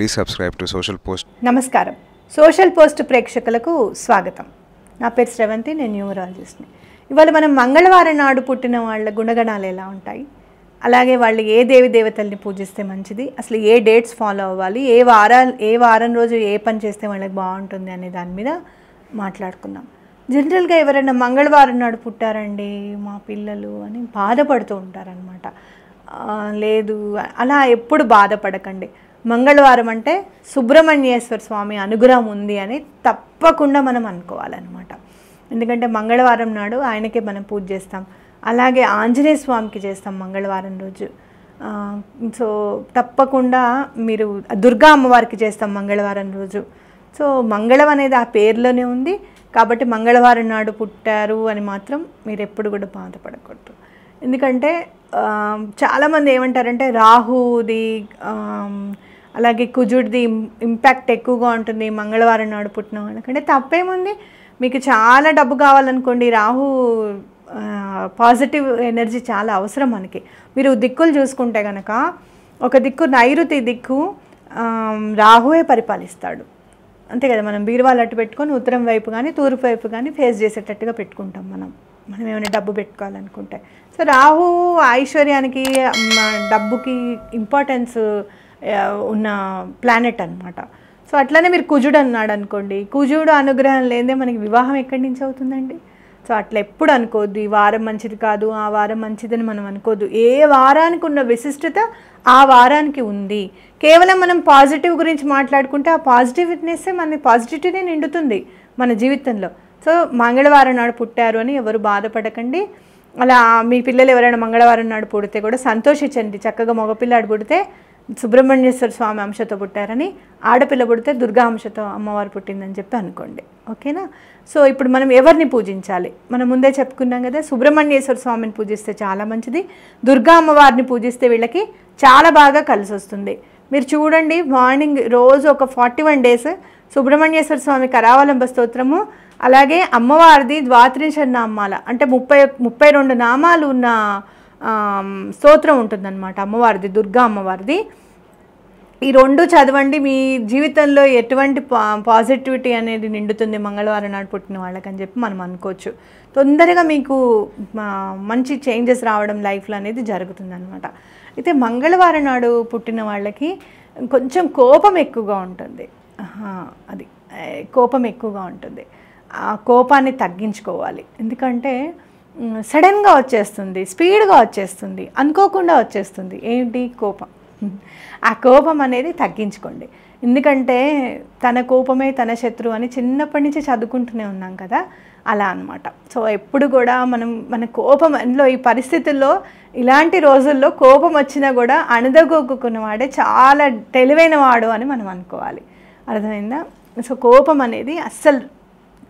please subscribe to social post నమస్కారం social post ప్రేక్షకులకు స్వాగతం నా పేరు శ్రవంతి నేను న్యూమరాలజిస్ట్ని ఇవాళ మనం మంగళవారం నాడు పుట్టిన వాళ్ళ గుణగణాలు ఎలా ఉంటాయి అలాగే వాళ్ళు ఏ దేవి దేవతల్ని పూజిస్తే మంచిది అసలు ఏ డేట్స్ ఫాలో అవ్వాలి ఏ వారాలు ఏ వారం రోజు ఏ పని చేస్తే వాళ్ళకి బాగుంటుంది అనే దాని మీద మాట్లాడుకుందాం జనరల్గా ఎవరైనా మంగళవారం నాడు పుట్టారండి మా పిల్లలు అని బాధపడుతూ ఉంటారనమాట లేదు అలా ఎప్పుడు బాధపడకండి మంగళవారం అంటే సుబ్రహ్మణ్యేశ్వర స్వామి అనుగ్రహం ఉంది అని తప్పకుండా మనం అనుకోవాలన్నమాట ఎందుకంటే మంగళవారం నాడు ఆయనకే మనం పూజ చేస్తాం అలాగే ఆంజనేయ స్వామికి చేస్తాం మంగళవారం రోజు సో తప్పకుండా మీరు దుర్గా అమ్మవారికి చేస్తాం మంగళవారం రోజు సో మంగళం అనేది ఆ పేరులోనే ఉంది కాబట్టి మంగళవారం నాడు పుట్టారు అని మాత్రం మీరు ఎప్పుడు కూడా బాధపడకూడదు ఎందుకంటే చాలామంది ఏమంటారంటే రాహుది అలాగే కుజుడిది ఇంపాక్ట్ ఎక్కువగా ఉంటుంది మంగళవారం నాడు పుట్టిన వాళ్ళకంటే తప్పేముంది మీకు చాలా డబ్బు కావాలనుకోండి రాహు పాజిటివ్ ఎనర్జీ చాలా అవసరం మనకి మీరు దిక్కులు చూసుకుంటే కనుక ఒక దిక్కు నైరుతి దిక్కు రాహువే పరిపాలిస్తాడు అంతే కదా మనం బీరువాలు అట్టు పెట్టుకొని ఉత్తరం వైపు కానీ తూర్పు వైపు కానీ ఫేస్ చేసేటట్టుగా పెట్టుకుంటాం మనం మనం ఏమైనా డబ్బు పెట్టుకోవాలనుకుంటే సో రాహు ఐశ్వర్యానికి డబ్బుకి ఇంపార్టెన్స్ ఉన్న ప్లానెట్ అనమాట సో అట్లనే మీరు కుజుడు అన్నాడు అనుకోండి కుజుడు అనుగ్రహం లేదే మనకి వివాహం ఎక్కడి నుంచి అవుతుందండి సో అట్లా ఎప్పుడు అనుకోవద్దు ఈ వారం మంచిది కాదు ఆ వారం మంచిదని మనం అనుకోవద్దు ఏ వారానికి ఉన్న విశిష్టత ఆ వారానికి ఉంది కేవలం మనం పాజిటివ్ గురించి మాట్లాడుకుంటే ఆ పాజిటివ్నెస్ మన పాజిటివిటీనే నిండుతుంది మన జీవితంలో సో మంగళవారం నాడు పుట్టారు అని ఎవరు బాధపడకండి అలా మీ పిల్లలు ఎవరైనా మంగళవారం నాడు పుడితే కూడా సంతోషించండి చక్కగా మగపిల్లాడు పుడితే సుబ్రహ్మణ్యేశ్వర స్వామి అంశతో పుట్టారని ఆడపిల్ల పుడితే దుర్గా అంశతో అమ్మవారు పుట్టిందని చెప్పి అనుకోండి ఓకేనా సో ఇప్పుడు మనం ఎవరిని పూజించాలి మనం ముందే చెప్పుకున్నాం కదా సుబ్రహ్మణ్యేశ్వర స్వామిని పూజిస్తే చాలా మంచిది దుర్గా అమ్మవారిని పూజిస్తే వీళ్ళకి చాలా బాగా కలిసి వస్తుంది మీరు చూడండి మార్నింగ్ రోజు ఒక forty one days Subrahmanyeshwara Swamy కరావలంబ స్తోత్రము అలాగే అమ్మవారిది ద్వాత్రింశ నామాల అంటే ముప్పై ముప్పై రెండు నామాలు ఉన్న స్తోత్రం ఉంటుందన్నమాట అమ్మవారిది దుర్గా అమ్మవారిది ఈ రెండు చదవండి మీ జీవితంలో ఎటువంటి పాజిటివిటీ అనేది నిండుతుంది మంగళవారం నాడు పుట్టిన వాళ్ళకని చెప్పి మనం అనుకోవచ్చు తొందరగా మీకు మంచి చేంజెస్ రావడం లైఫ్లో అనేది జరుగుతుందనమాట అయితే మంగళవారం నాడు పుట్టిన వాళ్ళకి కొంచెం కోపం ఎక్కువగా ఉంటుంది అది కోపం ఎక్కువగా ఉంటుంది ఆ కోపాన్ని తగ్గించుకోవాలి ఎందుకంటే సడన్గా వచ్చేస్తుంది స్పీడ్గా వచ్చేస్తుంది అనుకోకుండా వచ్చేస్తుంది ఏంటి కోపం ఆ కోపం అనేది తగ్గించుకోండి ఎందుకంటే తన కోపమే తన శత్రువు అని చిన్నప్పటి నుంచి చదువుకుంటూనే ఉన్నాం కదా అలా అనమాట సో ఎప్పుడు కూడా మనం మన కోపం అందులో ఈ పరిస్థితుల్లో ఇలాంటి రోజుల్లో కోపం వచ్చినా కూడా వాడే చాలా తెలివైన వాడు అని మనం అనుకోవాలి అర్థమైందా సో కోపం అనేది అస్సలు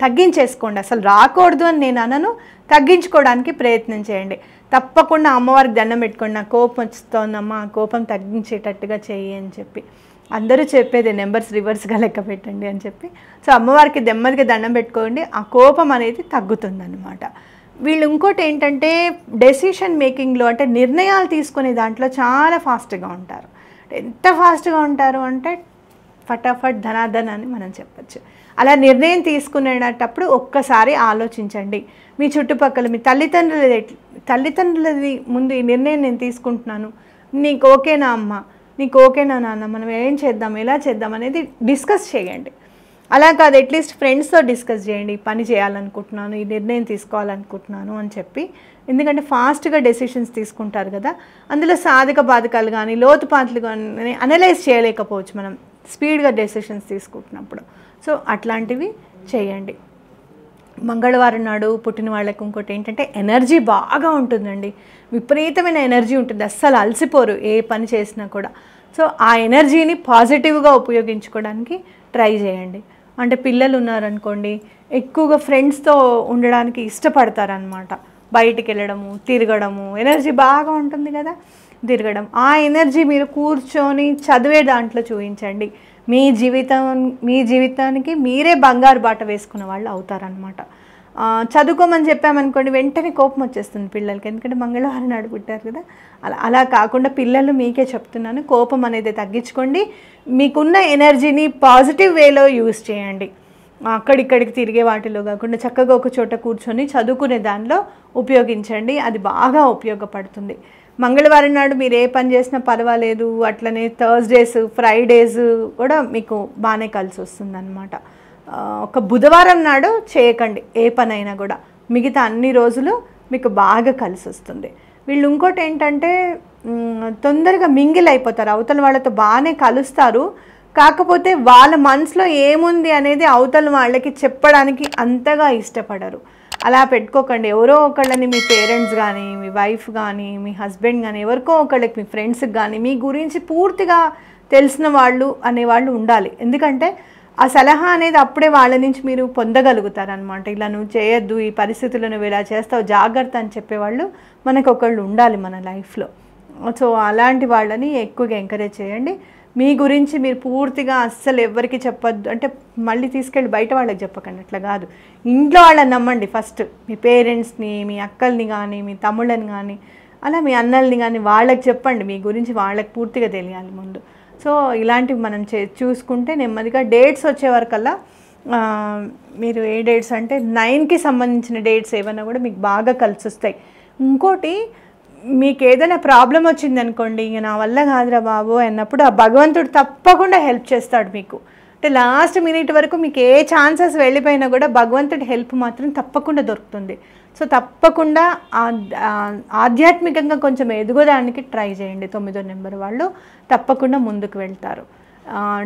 తగ్గించేసుకోండి అసలు రాకూడదు అని నేను అనను తగ్గించుకోవడానికి ప్రయత్నం చేయండి తప్పకుండా అమ్మవారికి దండం పెట్టుకోండి నా కోపం వస్తోందమ్మా కోపం తగ్గించేటట్టుగా చేయి అని చెప్పి అందరూ చెప్పేది నెంబర్స్ రివర్స్గా లెక్క పెట్టండి అని చెప్పి సో అమ్మవారికి దెమ్మదిగా దండం పెట్టుకోండి ఆ కోపం అనేది తగ్గుతుందనమాట వీళ్ళు ఇంకోటి ఏంటంటే డెసిషన్ మేకింగ్లో అంటే నిర్ణయాలు తీసుకునే దాంట్లో చాలా ఫాస్ట్గా ఉంటారు ఎంత ఫాస్ట్గా ఉంటారు అంటే ఫటాఫట్ ధనాధన్ అని మనం చెప్పచ్చు అలా నిర్ణయం తీసుకునేటప్పుడు ఒక్కసారి ఆలోచించండి మీ చుట్టుపక్కల మీ తల్లిదండ్రులది తల్లిదండ్రులది ముందు ఈ నిర్ణయం నేను తీసుకుంటున్నాను నీకు ఓకేనా అమ్మ నీకు ఓకేనా నాన్న మనం ఏం చేద్దాం ఎలా చేద్దాం అనేది డిస్కస్ చేయండి అలా కాదు అట్లీస్ట్ ఫ్రెండ్స్తో డిస్కస్ చేయండి పని చేయాలనుకుంటున్నాను ఈ నిర్ణయం తీసుకోవాలనుకుంటున్నాను అని చెప్పి ఎందుకంటే ఫాస్ట్గా డెసిషన్స్ తీసుకుంటారు కదా అందులో సాధక బాధకాలు కానీ లోతుపాతలు కానీ అనలైజ్ చేయలేకపోవచ్చు మనం స్పీడ్గా డెసిషన్స్ తీసుకుంటున్నప్పుడు సో అట్లాంటివి చేయండి మంగళవారం నాడు పుట్టిన వాళ్ళకి ఇంకోటి ఏంటంటే ఎనర్జీ బాగా ఉంటుందండి విపరీతమైన ఎనర్జీ ఉంటుంది అస్సలు అలసిపోరు ఏ పని చేసినా కూడా సో ఆ ఎనర్జీని పాజిటివ్గా ఉపయోగించుకోవడానికి ట్రై చేయండి అంటే పిల్లలు ఉన్నారనుకోండి ఎక్కువగా ఫ్రెండ్స్తో ఉండడానికి ఇష్టపడతారనమాట బయటికి వెళ్ళడము తిరగడము ఎనర్జీ బాగా ఉంటుంది కదా తిరగడం ఆ ఎనర్జీ మీరు కూర్చొని చదివే దాంట్లో చూపించండి మీ జీవితం మీ జీవితానికి మీరే బంగారు బాట వేసుకున్న వాళ్ళు అవుతారనమాట చదువుకోమని చెప్పామనుకోండి వెంటనే కోపం వచ్చేస్తుంది పిల్లలకి ఎందుకంటే మంగళవారం నాడు పుట్టారు కదా అలా అలా కాకుండా పిల్లలు మీకే చెప్తున్నాను కోపం అనేది తగ్గించుకోండి మీకున్న ఎనర్జీని పాజిటివ్ వేలో యూస్ చేయండి అక్కడిక్కడికి తిరిగే వాటిలో కాకుండా చక్కగా ఒక చోట కూర్చొని చదువుకునే దానిలో ఉపయోగించండి అది బాగా ఉపయోగపడుతుంది మంగళవారం నాడు మీరు ఏ పని చేసినా పర్వాలేదు అట్లనే థర్స్డేస్ ఫ్రైడేస్ కూడా మీకు బాగానే కలిసి అనమాట ఒక బుధవారం నాడు చేయకండి ఏ పనైనా కూడా మిగతా అన్ని రోజులు మీకు బాగా కలిసి వస్తుంది వీళ్ళు ఇంకోటి ఏంటంటే తొందరగా మింగిల్ అయిపోతారు అవతల వాళ్ళతో బాగానే కలుస్తారు కాకపోతే వాళ్ళ మనసులో ఏముంది అనేది అవతల వాళ్ళకి చెప్పడానికి అంతగా ఇష్టపడరు అలా పెట్టుకోకండి ఎవరో ఒకళ్ళని మీ పేరెంట్స్ కానీ మీ వైఫ్ కానీ మీ హస్బెండ్ కానీ ఎవరికో ఒకళ్ళకి మీ ఫ్రెండ్స్కి కానీ మీ గురించి పూర్తిగా తెలిసిన వాళ్ళు అనేవాళ్ళు ఉండాలి ఎందుకంటే ఆ సలహా అనేది అప్పుడే వాళ్ళ నుంచి మీరు పొందగలుగుతారనమాట ఇలా నువ్వు చేయొద్దు ఈ పరిస్థితులు నువ్వు ఇలా చేస్తావు జాగ్రత్త అని చెప్పేవాళ్ళు మనకు ఒకళ్ళు ఉండాలి మన లైఫ్లో సో అలాంటి వాళ్ళని ఎక్కువగా ఎంకరేజ్ చేయండి మీ గురించి మీరు పూర్తిగా అస్సలు ఎవరికి చెప్పొద్దు అంటే మళ్ళీ తీసుకెళ్ళి బయట వాళ్ళకి చెప్పకండి అట్లా కాదు ఇంట్లో వాళ్ళని నమ్మండి ఫస్ట్ మీ పేరెంట్స్ని మీ అక్కల్ని కానీ మీ తమ్ముళ్ళని కానీ అలా మీ అన్నల్ని కానీ వాళ్ళకి చెప్పండి మీ గురించి వాళ్ళకి పూర్తిగా తెలియాలి ముందు సో ఇలాంటివి మనం చే చూసుకుంటే నెమ్మదిగా డేట్స్ వచ్చేవరకల్లా మీరు ఏ డేట్స్ అంటే నైన్కి సంబంధించిన డేట్స్ ఏమైనా కూడా మీకు బాగా కలిసి వస్తాయి ఇంకోటి మీకు ఏదైనా ప్రాబ్లం వచ్చిందనుకోండి ఇక నా వల్ల కాదురా బాబు అన్నప్పుడు ఆ భగవంతుడు తప్పకుండా హెల్ప్ చేస్తాడు మీకు అంటే లాస్ట్ మినిట్ వరకు మీకు ఏ ఛాన్సెస్ వెళ్ళిపోయినా కూడా భగవంతుడి హెల్ప్ మాత్రం తప్పకుండా దొరుకుతుంది సో తప్పకుండా ఆధ్యాత్మికంగా కొంచెం ఎదుగుదానికి ట్రై చేయండి తొమ్మిదో నెంబర్ వాళ్ళు తప్పకుండా ముందుకు వెళ్తారు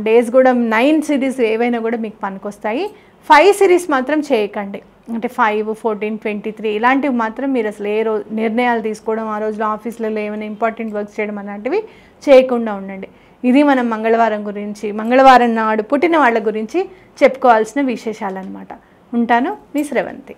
డేస్ కూడా నైన్ సిరీస్ ఏవైనా కూడా మీకు పనికొస్తాయి ఫైవ్ సిరీస్ మాత్రం చేయకండి అంటే ఫైవ్ ఫోర్టీన్ ట్వంటీ త్రీ ఇలాంటివి మాత్రం మీరు అసలు ఏ రోజు నిర్ణయాలు తీసుకోవడం ఆ రోజులో ఆఫీస్లలో ఏమైనా ఇంపార్టెంట్ వర్క్స్ చేయడం అలాంటివి చేయకుండా ఉండండి ఇది మనం మంగళవారం గురించి మంగళవారం నాడు పుట్టిన వాళ్ళ గురించి చెప్పుకోవాల్సిన విశేషాలన్నమాట ఉంటాను మీ శ్రవంతి